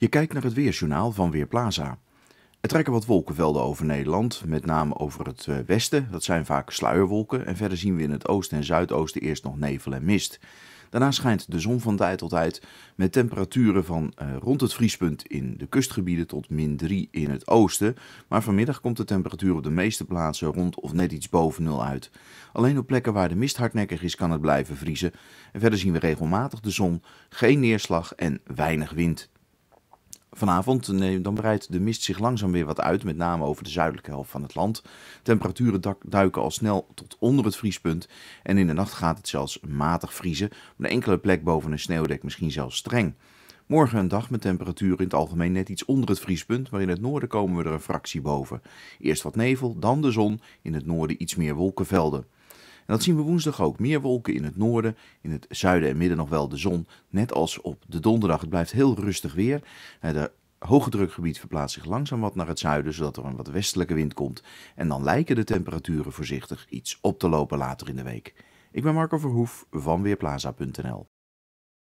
Je kijkt naar het weersjournaal van Weerplaza. Er trekken wat wolkenvelden over Nederland, met name over het eh, westen. Dat zijn vaak sluierwolken en verder zien we in het oosten en zuidoosten eerst nog nevel en mist. Daarna schijnt de zon van tijd tot tijd met temperaturen van eh, rond het vriespunt in de kustgebieden tot min 3 in het oosten. Maar vanmiddag komt de temperatuur op de meeste plaatsen rond of net iets boven nul uit. Alleen op plekken waar de mist hardnekkig is kan het blijven vriezen. En verder zien we regelmatig de zon, geen neerslag en weinig wind. Vanavond nee, dan breidt de mist zich langzaam weer wat uit, met name over de zuidelijke helft van het land. Temperaturen duiken al snel tot onder het vriespunt en in de nacht gaat het zelfs matig vriezen, op een enkele plek boven een sneeuwdek misschien zelfs streng. Morgen een dag met temperaturen in het algemeen net iets onder het vriespunt, maar in het noorden komen we er een fractie boven. Eerst wat nevel, dan de zon, in het noorden iets meer wolkenvelden. En dat zien we woensdag ook. Meer wolken in het noorden, in het zuiden en midden nog wel de zon. Net als op de donderdag. Het blijft heel rustig weer. Eh, de hoge drukgebied verplaatst zich langzaam wat naar het zuiden, zodat er een wat westelijke wind komt. En dan lijken de temperaturen voorzichtig iets op te lopen later in de week. Ik ben Marco Verhoef van Weerplaza.nl.